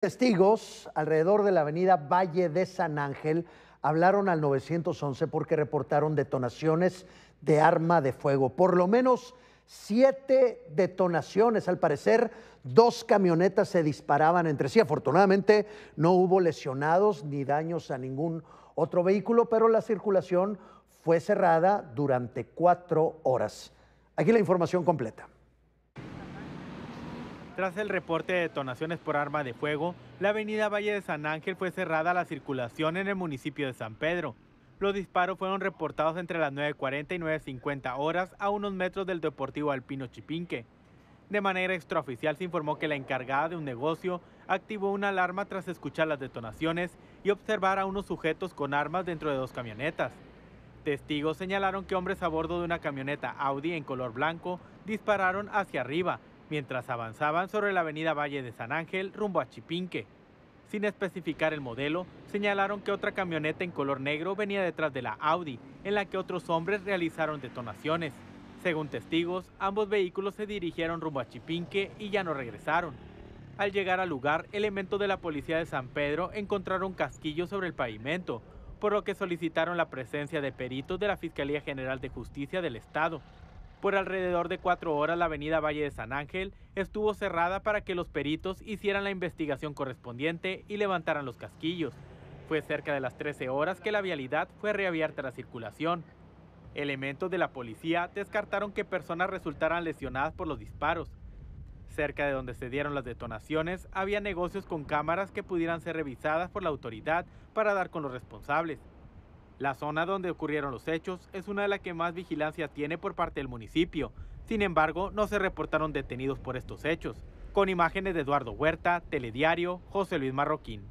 Testigos alrededor de la avenida Valle de San Ángel hablaron al 911 porque reportaron detonaciones de arma de fuego. Por lo menos siete detonaciones. Al parecer, dos camionetas se disparaban entre sí. Afortunadamente, no hubo lesionados ni daños a ningún otro vehículo, pero la circulación fue cerrada durante cuatro horas. Aquí la información completa. Tras el reporte de detonaciones por arma de fuego, la avenida Valle de San Ángel fue cerrada a la circulación en el municipio de San Pedro. Los disparos fueron reportados entre las 9.40 y 9.50 horas a unos metros del Deportivo Alpino Chipinque. De manera extraoficial se informó que la encargada de un negocio activó una alarma tras escuchar las detonaciones y observar a unos sujetos con armas dentro de dos camionetas. Testigos señalaron que hombres a bordo de una camioneta Audi en color blanco dispararon hacia arriba mientras avanzaban sobre la avenida Valle de San Ángel rumbo a Chipinque. Sin especificar el modelo, señalaron que otra camioneta en color negro venía detrás de la Audi, en la que otros hombres realizaron detonaciones. Según testigos, ambos vehículos se dirigieron rumbo a Chipinque y ya no regresaron. Al llegar al lugar, elementos de la policía de San Pedro encontraron casquillos sobre el pavimento, por lo que solicitaron la presencia de peritos de la Fiscalía General de Justicia del Estado, por alrededor de cuatro horas la avenida Valle de San Ángel estuvo cerrada para que los peritos hicieran la investigación correspondiente y levantaran los casquillos. Fue cerca de las 13 horas que la vialidad fue reabierta a la circulación. Elementos de la policía descartaron que personas resultaran lesionadas por los disparos. Cerca de donde se dieron las detonaciones había negocios con cámaras que pudieran ser revisadas por la autoridad para dar con los responsables. La zona donde ocurrieron los hechos es una de las que más vigilancia tiene por parte del municipio. Sin embargo, no se reportaron detenidos por estos hechos. Con imágenes de Eduardo Huerta, Telediario, José Luis Marroquín.